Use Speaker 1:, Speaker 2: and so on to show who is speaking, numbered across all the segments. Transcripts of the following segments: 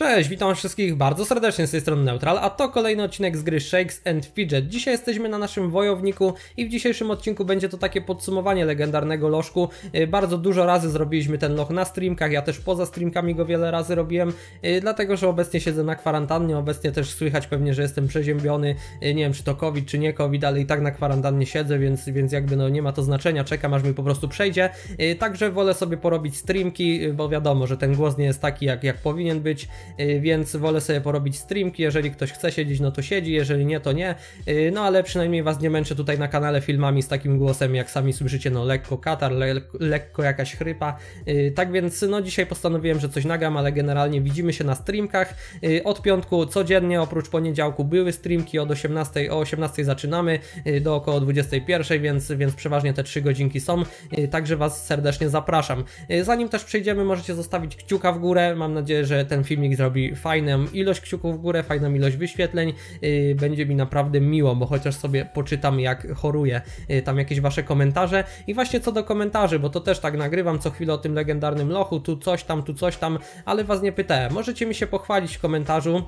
Speaker 1: Cześć, witam wszystkich bardzo serdecznie z tej strony Neutral, a to kolejny odcinek z gry Shakes and Fidget. Dzisiaj jesteśmy na naszym wojowniku i w dzisiejszym odcinku będzie to takie podsumowanie legendarnego lożku. Y, bardzo dużo razy zrobiliśmy ten loch na streamkach, ja też poza streamkami go wiele razy robiłem, y, dlatego że obecnie siedzę na kwarantannie, obecnie też słychać pewnie, że jestem przeziębiony, y, nie wiem czy to COVID czy nie COVID, ale i tak na kwarantannie siedzę, więc, więc jakby no nie ma to znaczenia, czekam aż mi po prostu przejdzie. Także wolę sobie porobić streamki, bo wiadomo, że ten głos nie jest taki jak, jak powinien być. Y, więc wolę sobie porobić streamki, jeżeli ktoś chce siedzieć, no to siedzi, jeżeli nie, to nie, y, no ale przynajmniej was nie męczę tutaj na kanale filmami z takim głosem, jak sami słyszycie, no lekko katar, le lekko jakaś chrypa, y, tak więc no dzisiaj postanowiłem, że coś nagam, ale generalnie widzimy się na streamkach, od piątku codziennie, oprócz poniedziałku były streamki od 18, o 18 zaczynamy, do około 21, więc, więc przeważnie te 3 godzinki są, także was serdecznie zapraszam. Zanim też przejdziemy, możecie zostawić kciuka w górę, mam nadzieję, że ten filmik zrobi fajną ilość kciuków w górę, fajną ilość wyświetleń. Y, będzie mi naprawdę miło, bo chociaż sobie poczytam jak choruję, y, tam jakieś wasze komentarze. I właśnie co do komentarzy, bo to też tak nagrywam co chwilę o tym legendarnym lochu, tu coś tam, tu coś tam, ale was nie pytałem. Możecie mi się pochwalić w komentarzu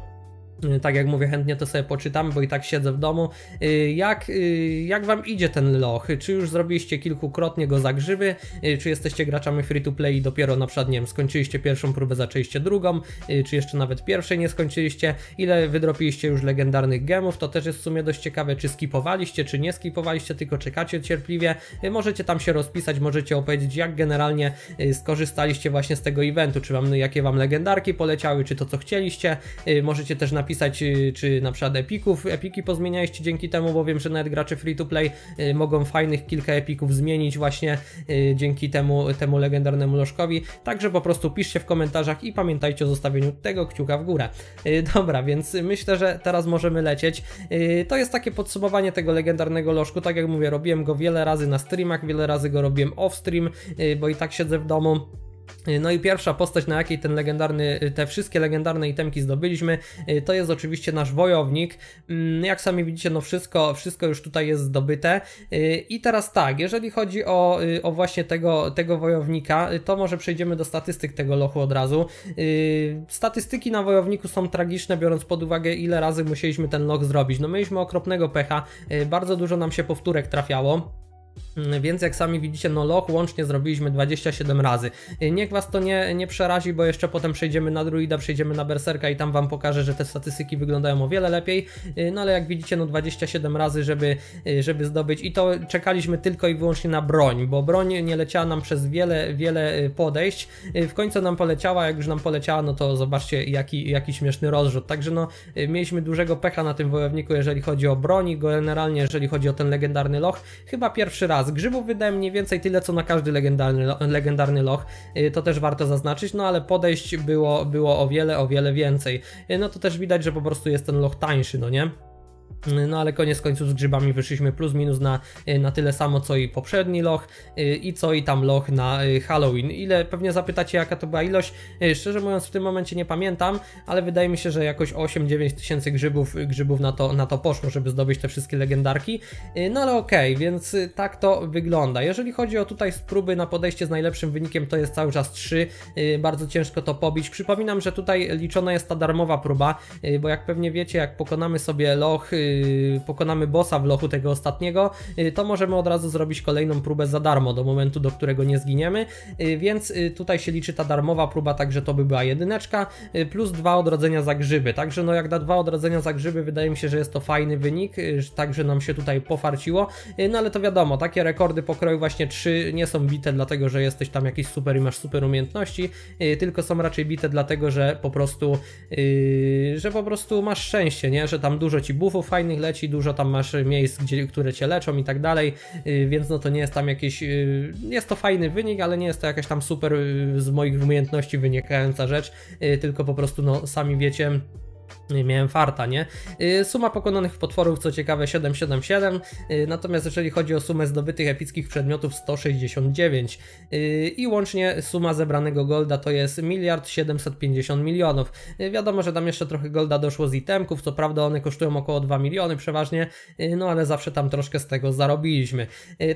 Speaker 1: Y, tak jak mówię, chętnie to sobie poczytam, bo i tak siedzę w domu. Y, jak, y, jak wam idzie ten loch? Czy już zrobiliście kilkukrotnie go za grzyby? Czy jesteście graczami free to play i dopiero na przykład, nie wiem, skończyliście pierwszą próbę, zaczęliście drugą? Czy jeszcze nawet pierwszej nie skończyliście? Ile wydropiliście już legendarnych gemów? To też jest w sumie dość ciekawe, czy skipowaliście, czy nie skipowaliście, tylko czekacie cierpliwie. Możecie tam się rozpisać, możecie opowiedzieć, jak generalnie skorzystaliście właśnie z tego eventu. Czy wam, jakie wam legendarki poleciały, czy to co chcieliście? Możecie też napisać napisać, y, czy na przykład epików, epiki pozmienialiście dzięki temu, bo wiem, że nawet gracze free to play y, mogą fajnych kilka epików zmienić właśnie y, dzięki temu, temu legendarnemu lożkowi. Także po prostu piszcie w komentarzach i pamiętajcie o zostawieniu tego kciuka w górę. Dobra, więc myślę, że teraz możemy lecieć. To jest takie podsumowanie tego legendarnego lożku. Tak jak mówię, robiłem go wiele razy na streamach, wiele razy go robiłem off stream, bo i tak siedzę w domu. No i pierwsza postać, na jakiej ten legendarny, te wszystkie legendarne itemki zdobyliśmy, y, to jest oczywiście nasz wojownik. Mm, jak sami widzicie, no wszystko, wszystko już tutaj jest zdobyte. Y, I teraz tak, jeżeli chodzi o, y, o właśnie tego, tego wojownika, to może przejdziemy do statystyk tego lochu od razu. Statystyki na wojowniku są tragiczne, biorąc pod uwagę ile razy musieliśmy ten loch zrobić. No mieliśmy okropnego pecha, bardzo dużo nam się powtórek trafiało. Mm, więc jak sami widzicie, no loch łącznie zrobiliśmy 27 razy. Y, niech Was to nie, nie przerazi, bo jeszcze potem przejdziemy na druida, przejdziemy na berserka i tam Wam pokażę, że te statystyki wyglądają o wiele lepiej. Y, no ale jak widzicie, no 27 razy, żeby, y, żeby zdobyć i to czekaliśmy tylko i wyłącznie na broń, bo broń nie leciała nam przez wiele, wiele podejść. W końcu nam poleciała, jak już nam poleciała, no to zobaczcie jaki, jaki śmieszny rozrzut. Także no mieliśmy dużego pecha na tym wojowniku, jeżeli chodzi o broń generalnie jeżeli chodzi o ten legendarny loch. Chyba pierwszy pierwszy raz. Grzybów wydałem mniej więcej tyle, co na każdy legendarny, legendarny loch. Y, to też warto zaznaczyć, no ale podejść było, było o wiele, o wiele więcej. Y, no to też widać, że po prostu jest ten loch tańszy, no nie? No ale koniec końców z grzybami wyszliśmy plus minus na, e, na tyle samo co i poprzedni loch e, i co i tam loch na e, Halloween. Ile pewnie zapytacie jaka to była ilość? Szczerze mówiąc w tym momencie nie pamiętam, ale wydaje mi się, że jakoś 8-9 tysięcy grzybów, grzybów na, to, na to poszło, żeby zdobyć te wszystkie legendarki. No ale okej, okay, więc tak to wygląda. Jeżeli chodzi o tutaj spróby na podejście z najlepszym wynikiem to jest cały czas 3. Bardzo ciężko to pobić. Przypominam, że tutaj liczona jest ta darmowa próba, bo jak pewnie wiecie jak pokonamy sobie loch Y, pokonamy bossa w lochu tego ostatniego, y, to możemy od razu zrobić kolejną próbę za darmo do momentu, do którego nie zginiemy, y, więc tutaj się liczy ta darmowa próba, także to by była jedyneczka, plus dwa odrodzenia za grzyby, także no jak da dwa odrodzenia za grzyby, wydaje mi się, że jest to fajny wynik, także nam się tutaj pofarciło, no ale to wiadomo, takie rekordy pokroju właśnie trzy nie są bite dlatego, że jesteś tam jakiś super i masz super umiejętności, tylko są raczej bite dlatego, że po prostu, że po prostu masz szczęście, nie, że tam dużo ci buffów fajnych leci, dużo tam masz miejsc, gdzie, które cię leczą i tak dalej, y, więc no to nie jest tam jakiś, y, jest to fajny wynik, ale nie jest to jakaś tam super y, z moich umiejętności wynikająca rzecz, tylko po prostu no sami wiecie, Miałem farta, nie? Y, suma pokonanych potworów, co ciekawe, 777, y, natomiast jeżeli chodzi o sumę zdobytych epickich przedmiotów, 169. Y, I łącznie suma zebranego golda to jest miliard 750 milionów. Wiadomo, że tam jeszcze trochę golda doszło z itemków, co prawda one kosztują około 2 miliony przeważnie, no ale zawsze tam troszkę z tego zarobiliśmy.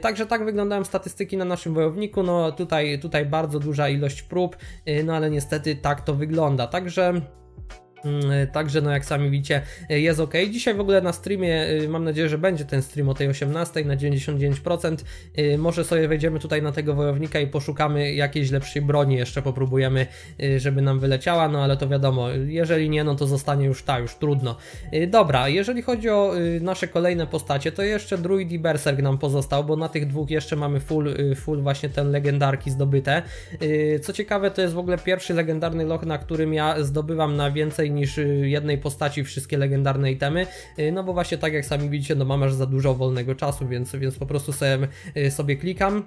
Speaker 1: Także tak wyglądają statystyki na naszym wojowniku, no tutaj, tutaj bardzo duża ilość prób, no ale niestety tak to wygląda, także... Mm, y, także no jak sami widzicie y, jest ok. Dzisiaj w ogóle na streamie y, mam nadzieję, że będzie ten stream o tej 18 na 99%. Może sobie wejdziemy tutaj na tego wojownika i poszukamy jakiejś lepszej broni jeszcze popróbujemy, żeby nam wyleciała, no ale to wiadomo, jeżeli nie, no to zostanie już ta, już trudno. Dobra, jeżeli chodzi o nasze kolejne postacie, to jeszcze Druid i Berserk nam pozostał, bo na tych dwóch jeszcze mamy full, full właśnie ten legendarki zdobyte. Co ciekawe, to jest w ogóle pierwszy legendarny loch, na którym ja zdobywam na więcej niż y, jednej postaci wszystkie legendarne itemy, y, no bo właśnie tak jak sami widzicie, no mam aż za dużo wolnego czasu, więc, więc po prostu sobie, y, sobie klikam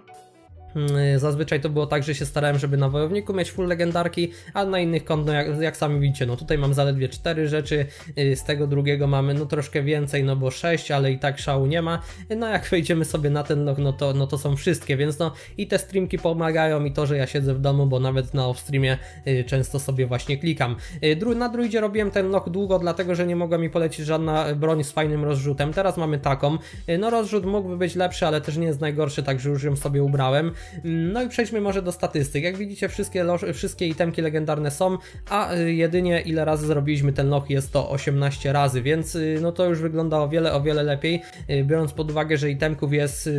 Speaker 1: Mm, zazwyczaj to było tak, że się starałem, żeby na wojowniku mieć full legendarki, a na innych kont, no jak, jak, sami widzicie, no tutaj mam zaledwie 4 rzeczy, y, z tego drugiego mamy no troszkę więcej, no bo 6, ale i tak szału nie ma. No jak wejdziemy sobie na ten, nog, no, to, no to są wszystkie, więc no i te streamki pomagają i to, że ja siedzę w domu, bo nawet na offstreamie y, często sobie właśnie klikam. Y, na druidzie robiłem ten nog długo, dlatego, że nie mogła mi polecić żadna broń z fajnym rozrzutem. Teraz mamy taką. No rozrzut mógłby być lepszy, ale też nie jest najgorszy, także już ją sobie ubrałem. No i przejdźmy może do statystyk. Jak widzicie, wszystkie, wszystkie itemki legendarne są, a y, jedynie ile razy zrobiliśmy ten loch jest to 18 razy, więc y, no to już wygląda o wiele, o wiele lepiej, y, biorąc pod uwagę, że itemków jest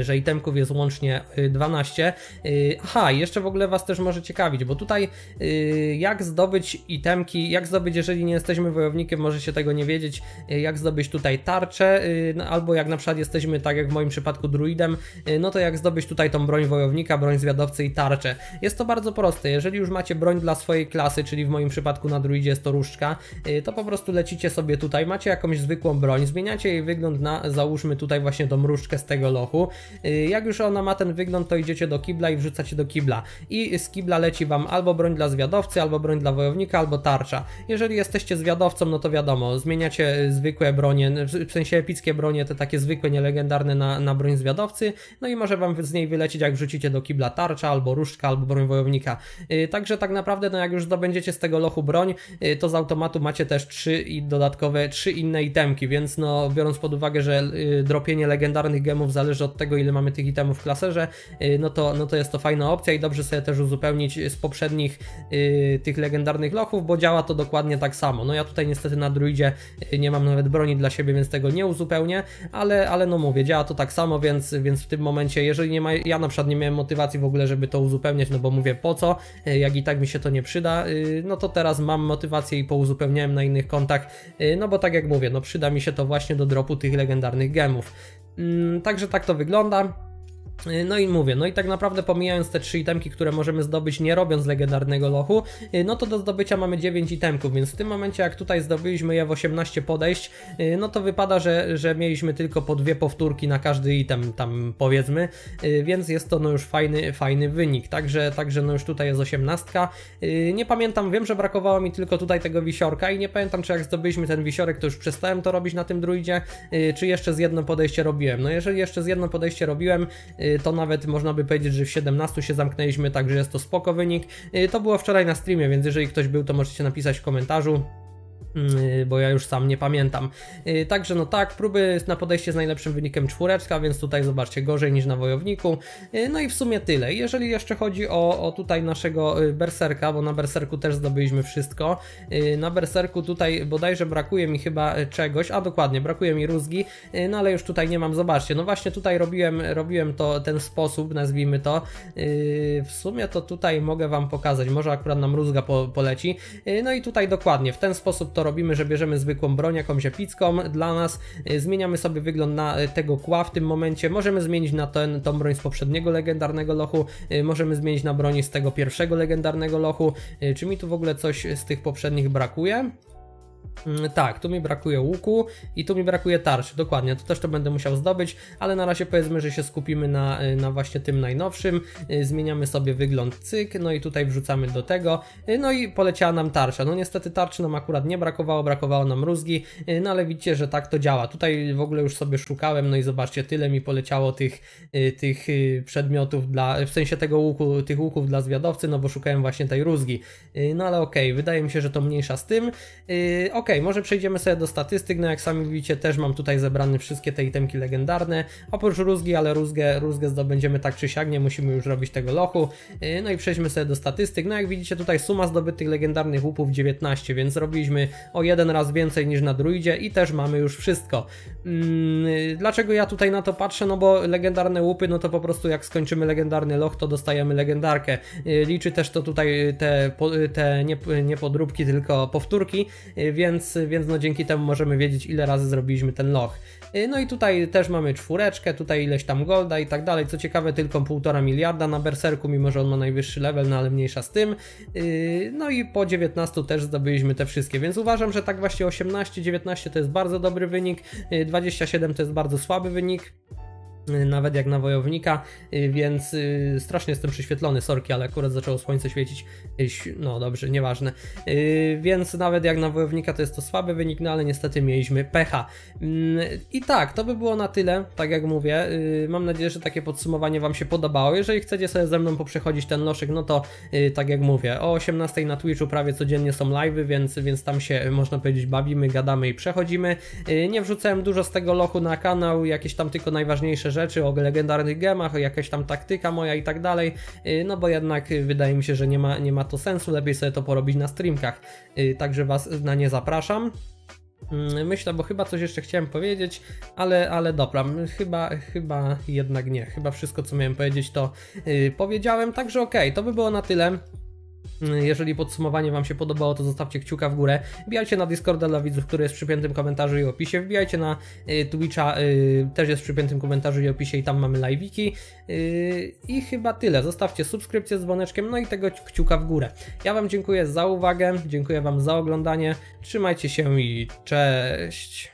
Speaker 1: że itemków jest łącznie 12. Y, y, aha, jeszcze w ogóle Was też może ciekawić, bo tutaj y, jak zdobyć itemki, jak zdobyć, jeżeli nie jesteśmy wojownikiem, może się tego nie wiedzieć, jak zdobyć tutaj tarczę, no, albo jak na przykład jesteśmy, tak jak w moim przypadku, druidem, no to jak zdobyć tutaj tą broń wojownika, broń zwiadowcy i tarczę. Jest to bardzo proste, jeżeli już macie broń dla swojej klasy, czyli w moim przypadku na druidzie jest to różdżka, to po prostu lecicie sobie tutaj, macie jakąś zwykłą broń, zmieniacie jej wygląd na, załóżmy tutaj właśnie tą różdżkę z tego lochu, Y, jak już ona ma ten wygląd, to idziecie do kibla i wrzucacie do kibla. I z kibla leci wam albo broń dla zwiadowcy, albo broń dla wojownika, albo tarcza. Jeżeli jesteście zwiadowcą, no to wiadomo, zmieniacie zwykłe bronie, w sensie epickie bronie, te takie zwykłe, nielegendarne na, na broń zwiadowcy, no i może wam z niej wylecieć, jak wrzucicie do kibla tarcza, albo różdżka, albo broń wojownika. Y, także tak naprawdę, no jak już zdobędziecie z tego lochu broń, y, to z automatu macie też trzy i dodatkowe trzy inne itemki, więc no biorąc pod uwagę, że dropienie legendarnych gemów zależy od tego, tego, ile mamy tych itemów w klaserze, y, no to, no to jest to fajna opcja i dobrze sobie też uzupełnić z poprzednich y, tych legendarnych lochów, bo działa to dokładnie tak samo. No ja tutaj niestety na druidzie y, nie mam nawet broni dla siebie, więc tego nie uzupełnię, ale, ale no mówię, działa to tak samo, więc, więc w tym momencie, jeżeli nie ma, ja na przykład nie miałem motywacji w ogóle, żeby to uzupełniać, no bo mówię po co, jak i tak mi się to nie przyda, no to teraz mam motywację i pouzupełniałem na innych kontach, no bo tak jak mówię, no przyda mi się to właśnie do dropu tych legendarnych gemów. Mm, także tak to wygląda. Y, no i mówię, no i tak naprawdę pomijając te 3 itemki, które możemy zdobyć nie robiąc legendarnego lochu, y, no to do zdobycia mamy 9 itemków, więc w tym momencie jak tutaj zdobyliśmy je w 18 podejść, y, no to wypada, że, że mieliśmy tylko po dwie powtórki na każdy item tam powiedzmy, więc jest to no już fajny, fajny wynik, także, także no już tutaj jest 18. Nie pamiętam, wiem, że brakowało mi tylko tutaj tego wisiorka i nie pamiętam czy jak zdobyliśmy ten wisiorek to już przestałem to robić na tym druidzie, czy jeszcze z jedno podejście robiłem. No jeżeli jeszcze z jedno podejście robiłem, Y, to nawet można by powiedzieć, że w 17 się zamknęliśmy, także jest to spoko wynik. Y, to było wczoraj na streamie, więc jeżeli ktoś był, to możecie napisać w komentarzu. Mm, bo ja już sam nie pamiętam. Y, także no tak, próby na podejście z najlepszym wynikiem czwóreczka, więc tutaj zobaczcie, gorzej niż na Wojowniku. Y, no i w sumie tyle. Jeżeli jeszcze chodzi o, o tutaj naszego y, Berserka, bo na Berserku też zdobyliśmy wszystko. Na Berserku tutaj bodajże brakuje mi chyba czegoś, a dokładnie, brakuje mi rózgi, no ale już tutaj nie mam, zobaczcie. No właśnie tutaj robiłem, robiłem to ten sposób, nazwijmy to. W sumie to tutaj mogę Wam pokazać, może akurat nam rózga po, poleci. No i tutaj dokładnie, w ten sposób to robimy, że bierzemy zwykłą broń, jakąś epicką dla nas, y, zmieniamy sobie wygląd na y, tego kła w tym momencie, możemy zmienić na ten, tą broń z poprzedniego legendarnego lochu, y, możemy zmienić na broń z tego pierwszego legendarnego lochu, czy mi tu w ogóle coś z tych poprzednich brakuje? Mm, tak, tu mi brakuje łuku i tu mi brakuje tarczy, dokładnie, to też to będę musiał zdobyć, ale na razie powiedzmy, że się skupimy na, y, na właśnie tym najnowszym, y, zmieniamy sobie wygląd cyk, no i tutaj wrzucamy do tego, y, no i poleciała nam tarcza, no niestety tarczy nam akurat nie brakowało, brakowało nam rózgi, no ale widzicie, że tak to działa, tutaj w ogóle już sobie szukałem, no i zobaczcie, tyle mi poleciało tych, tych przedmiotów dla, w sensie tego łuku, tych łuków dla zwiadowcy, no bo szukałem właśnie tej rózgi, no ale okej, okay, wydaje mi się, że to mniejsza z tym, okej, Ok, może przejdziemy sobie do statystyk, no jak sami widzicie też mam tutaj zebrane wszystkie te itemki legendarne, oprócz rózgi, ale rózgę, rózgę zdobędziemy tak czy siak, nie musimy już robić tego lochu. Y, no i przejdźmy sobie do statystyk, no jak widzicie tutaj suma zdobytych legendarnych łupów 19, więc zrobiliśmy o jeden raz więcej niż na druidzie i też mamy już wszystko. Mm, y, dlaczego ja tutaj na to patrzę? No bo legendarne łupy, no to po prostu jak skończymy legendarny loch, to dostajemy legendarkę. Y, liczy też to tutaj te, te nie, nie podróbki, tylko powtórki, więc więc, więc no dzięki temu możemy wiedzieć, ile razy zrobiliśmy ten loch. Y, no i tutaj też mamy czwóreczkę, tutaj ileś tam golda i tak dalej. Co ciekawe, tylko 1,5 miliarda na berserku, mimo że on ma najwyższy level, no ale mniejsza z tym. Y, no i po 19 też zdobyliśmy te wszystkie, więc uważam, że tak właśnie 18, 19 to jest bardzo dobry wynik, 27 y, to jest bardzo słaby wynik nawet jak na wojownika, y, więc y, strasznie jestem prześwietlony, sorki, ale akurat zaczęło słońce świecić, y, no dobrze, nieważne. Więc nawet jak na wojownika to jest to słaby wynik, no ale niestety mieliśmy pecha. Mm, I tak, to by było na tyle, tak jak mówię, mam nadzieję, że takie podsumowanie Wam się podobało. Jeżeli chcecie sobie ze mną poprzechodzić ten loszek, no to tak jak mówię, o 18 na Twitchu prawie codziennie są live'y, więc, więc tam się, można powiedzieć, bawimy, gadamy i przechodzimy. Nie wrzucałem dużo z tego lochu na kanał, jakieś tam tylko najważniejsze rzeczy, o legendarnych gemach, o jakaś tam taktyka moja i tak dalej, y, no bo jednak wydaje mi się, że nie ma, nie ma to sensu, lepiej sobie to porobić na streamkach, y, także Was na nie zapraszam. Mm, myślę, bo chyba coś jeszcze chciałem powiedzieć, ale, ale dobra, chyba, chyba jednak nie. Chyba wszystko, co miałem powiedzieć, to yy, powiedziałem. Także okej, okay, to by było na tyle. Jeżeli podsumowanie Wam się podobało, to zostawcie kciuka w górę. Wbijajcie na Discorda dla widzów, który jest w przypiętym komentarzu i opisie. Wbijajcie na y, Twitcha, y, też jest w przypiętym komentarzu i opisie i tam mamy live'iki. Y, I chyba tyle. Zostawcie subskrypcję z dzwoneczkiem, no i tego kciuka w górę. Ja Wam dziękuję za uwagę, dziękuję Wam za oglądanie. Trzymajcie się i cześć!